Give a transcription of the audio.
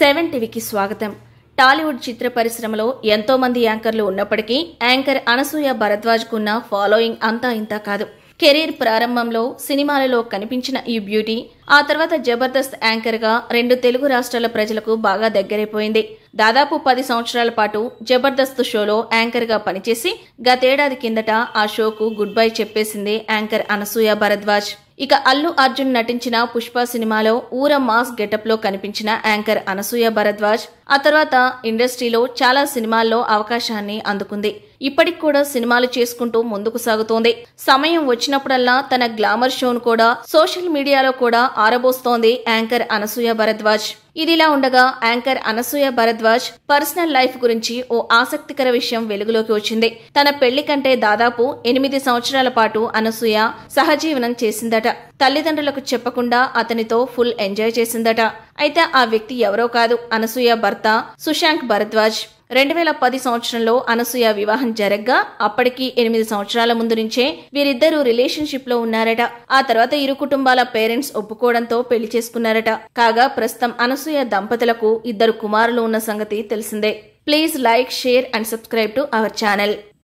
seven టీవీకి స్వాగతం టాలీవుడ్ చిత్ర పరిశ్రమలో ఎంతో మంది యాంకర్లు ఉన్నప్పటికీ యాంకర్ అనసూయ భరద్వాజ్ కున్న ఫాలోయింగ్ అంతా ఇంత కాదు కెరీర్ ప్రారంభంలో సినిమాలలో కనిపించిన ఈ బ్యూటీ ఆ తర్వాత జబర్దస్త్ యాంకర్గా రెండు తెలుగు రాష్ట్రాల ప్రజలకు బాగా దగ్గరైపోయింది దాదాపు పది సంవత్సరాల పాటు జబర్దస్త్ షోలో యాంకర్గా పనిచేసి గతేడాది కిందట ఆ షోకు గుడ్ బై చెప్పేసింది యాంకర్ అనసూయ భరద్వాజ్ ఇక అల్లు అర్జున్ నటించిన పుష్ప సినిమాలో ఊర మాస్ గెటప్లో కనిపించిన యాంకర్ అనసూయ భరద్వాజ్ ఆ తర్వాత ఇండస్ట్రీలో చాలా సినిమాల్లో అవకాశాన్ని అందుకుంది ఇప్పటికి కూడా సినిమాలు చేసుకుంటూ ముందుకు సాగుతోంది సమయం వచ్చినప్పుడల్లా తన గ్లామర్ షోను కూడా సోషల్ మీడియాలో కూడా ఆరబోస్తోంది యాంకర్ అనసూయ భరద్వాజ్ ఇదిలా ఉండగా anchor Anasuya Bharadwaj personal life గురించి ఓ ఆసక్తికర విషయం వెలుగులోకి వచ్చింది తన పెళ్లి కంటే దాదాపు ఎనిమిది సంవత్సరాల పాటు అనసూయ సహజీవనం చేసిందట తల్లిదండ్రులకు చెప్పకుండా అతనితో ఫుల్ ఎంజాయ్ చేసిందట అయితే ఆ వ్యక్తి ఎవరో కాదు అనసూయ భర్త సుశాంక్ భరద్వాజ్ రెండు వేల పది సంవత్సరంలో అనసూయ వివాహం జరగ్గా అప్పటికి ఎనిమిది సంవత్సరాల ముందు నుంచే వీరిద్దరూ రిలేషన్షిప్ లో ఉన్నారట ఆ తర్వాత ఇరు కుటుంబాల పేరెంట్స్ ఒప్పుకోవడంతో పెళ్లి చేసుకున్నారట కాగా ప్రస్తుతం అనసూయ దంపతులకు ఇద్దరు కుమారులు ఉన్న సంగతి తెలిసిందే please like share and subscribe to our channel